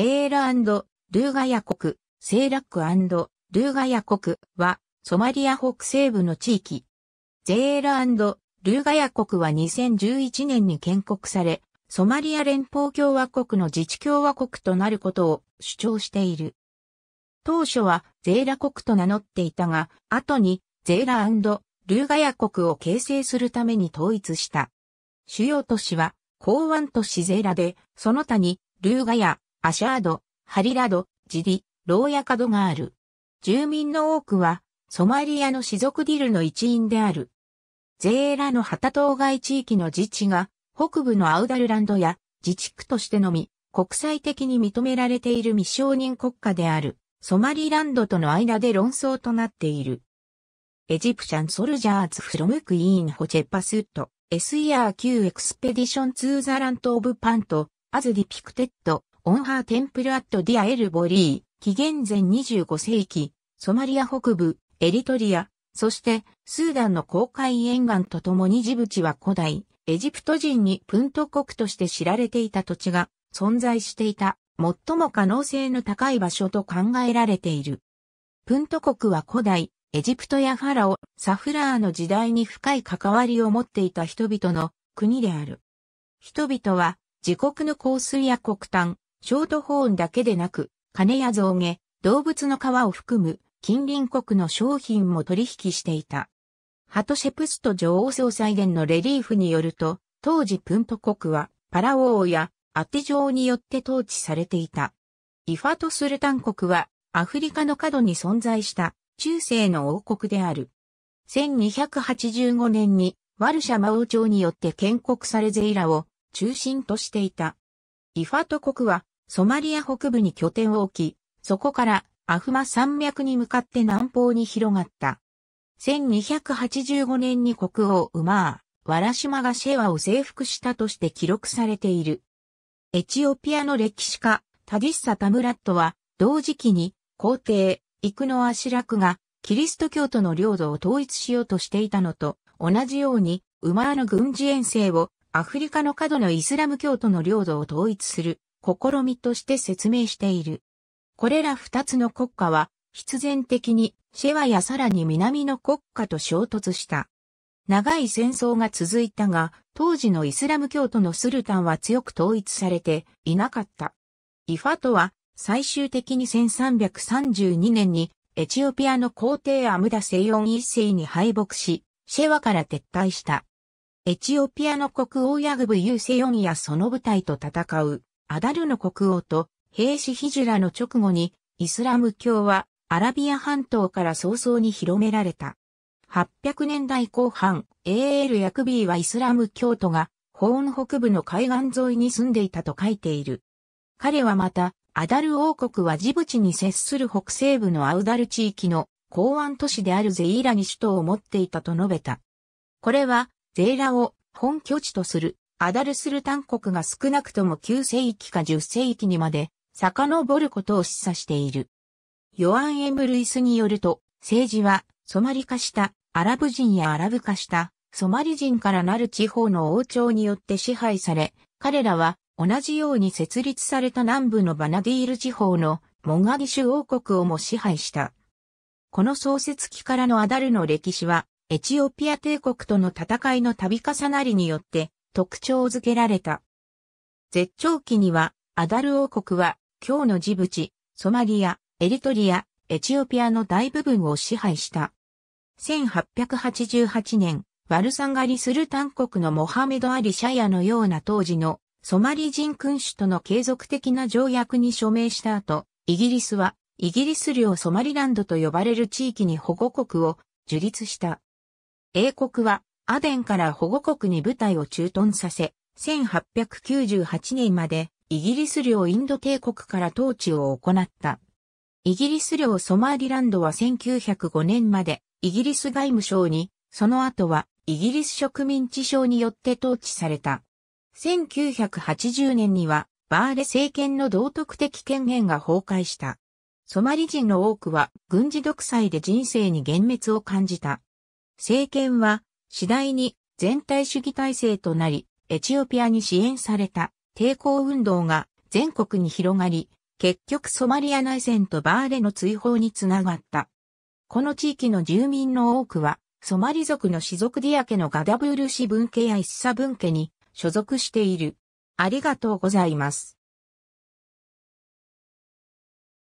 セーラルーガヤ国、セーラックルーガヤ国は、ソマリア北西部の地域。ゼーラルーガヤ国は2011年に建国され、ソマリア連邦共和国の自治共和国となることを主張している。当初はゼーラ国と名乗っていたが、後にゼーラルーガヤ国を形成するために統一した。主要都市は、港湾都市ゼーラで、その他に、ルーガヤ、アシャード、ハリラド、ジディ、ローヤカドがある。住民の多くは、ソマリアの氏族ディルの一員である。ゼーラの旗当該地域の自治が、北部のアウダルランドや自治区としてのみ、国際的に認められている未承認国家である、ソマリランドとの間で論争となっている。エジプシャンソルジャーズフロムクイーンホチェパスット、s e r q エクスペディションツーザラントオブパント、アズディピクテッド、オンハーテンプルアットディアエルボリー、紀元前25世紀、ソマリア北部、エリトリア、そしてスーダンの公海沿岸とともにジブチは古代、エジプト人にプント国として知られていた土地が存在していた、最も可能性の高い場所と考えられている。プント国は古代、エジプトやファラオ、サフラーの時代に深い関わりを持っていた人々の国である。人々は自国の香水や黒炭、ショートホーンだけでなく、金や象牙、動物の皮を含む近隣国の商品も取引していた。ハトシェプスト女王総裁伝のレリーフによると、当時プント国はパラ王やアテ城によって統治されていた。イファトスルタン国はアフリカの角に存在した中世の王国である。1285年にワルシャマ王朝によって建国されゼイラを中心としていた。リファト国はソマリア北部に拠点を置き、そこからアフマ山脈に向かって南方に広がった。1285年に国王ウマー、ワラシマがシェワを征服したとして記録されている。エチオピアの歴史家、タディッサ・タムラットは、同時期に皇帝、イクノアシラクが、キリスト教徒の領土を統一しようとしていたのと、同じように、ウマーの軍事遠征をアフリカの過度のイスラム教徒の領土を統一する試みとして説明している。これら二つの国家は必然的にシェワやさらに南の国家と衝突した。長い戦争が続いたが、当時のイスラム教徒のスルタンは強く統一されていなかった。イファトは最終的に1332年にエチオピアの皇帝アムダセヨン一世に敗北し、シェワから撤退した。エチオピアの国王ヤグブ・ユーセヨンやその部隊と戦う、アダルの国王と兵士ヒジュラの直後に、イスラム教はアラビア半島から早々に広められた。800年代後半、AL 役 B はイスラム教徒が、ホーン北部の海岸沿いに住んでいたと書いている。彼はまた、アダル王国はジブチに接する北西部のアウダル地域の港湾都市であるゼイーラに首都を持っていたと述べた。これはゼーラを本拠地とするアダルスルタン国が少なくとも9世紀か10世紀にまで遡ることを示唆している。ヨアン・エム・ルイスによると、政治はソマリ化したアラブ人やアラブ化したソマリ人からなる地方の王朝によって支配され、彼らは同じように設立された南部のバナディール地方のモガディシュ王国をも支配した。この創設期からのアダルの歴史はエチオピア帝国との戦いの度重なりによって特徴づけられた。絶頂期には、アダル王国は、今日のジブチ、ソマリア、エリトリア、エチオピアの大部分を支配した。1888年、ワルサンガリスルタン国のモハメド・アリ・シャヤのような当時のソマリ人君主との継続的な条約に署名した後、イギリスはイギリス領ソマリランドと呼ばれる地域に保護国を樹立した。英国はアデンから保護国に部隊を駐屯させ、1898年までイギリス領インド帝国から統治を行った。イギリス領ソマーリランドは1905年までイギリス外務省に、その後はイギリス植民地省によって統治された。1980年にはバーレ政権の道徳的権限が崩壊した。ソマリ人の多くは軍事独裁で人生に幻滅を感じた。政権は次第に全体主義体制となり、エチオピアに支援された抵抗運動が全国に広がり、結局ソマリア内戦とバーレの追放につながった。この地域の住民の多くは、ソマリ族の氏族ディア家のガダブール氏分家やイッサ分家に所属している。ありがとうございます。